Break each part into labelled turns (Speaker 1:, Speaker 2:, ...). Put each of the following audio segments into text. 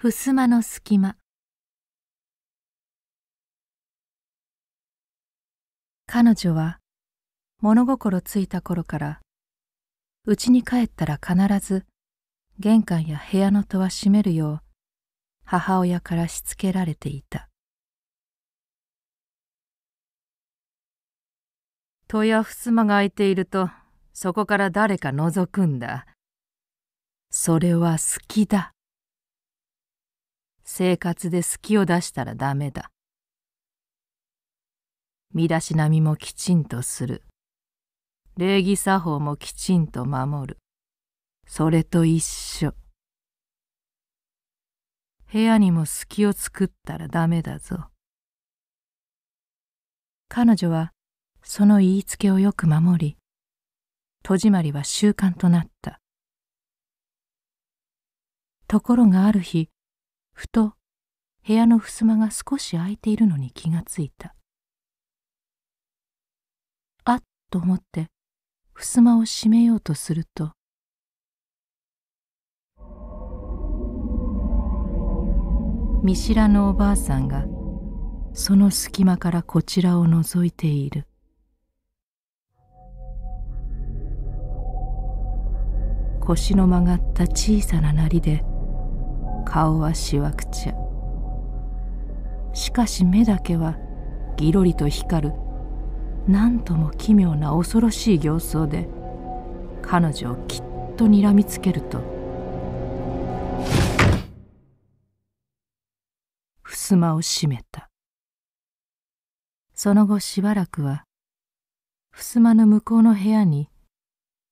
Speaker 1: 襖の隙間彼女は物心ついた頃から家に帰ったら必ず玄関や部屋の戸は閉めるよう母親からしつけられていた戸や襖が開いているとそこから誰か覗くんだそれは好きだ生活で隙を出したらダメだ身だしなみもきちんとする礼儀作法もきちんと守るそれと一緒部屋にも隙を作ったらダメだぞ彼女はその言いつけをよく守り戸締まりは習慣となったところがある日ふと部屋の襖が少し開いているのに気がついたあっと思って襖を閉めようとすると見知らぬおばあさんがその隙間からこちらを覗いている腰の曲がった小さななりで顔はしわくちゃしかし目だけはぎろりと光る何とも奇妙な恐ろしい形相で彼女をきっとにらみつけると襖を閉めたその後しばらくは襖の向こうの部屋に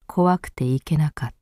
Speaker 1: 怖くて行けなかった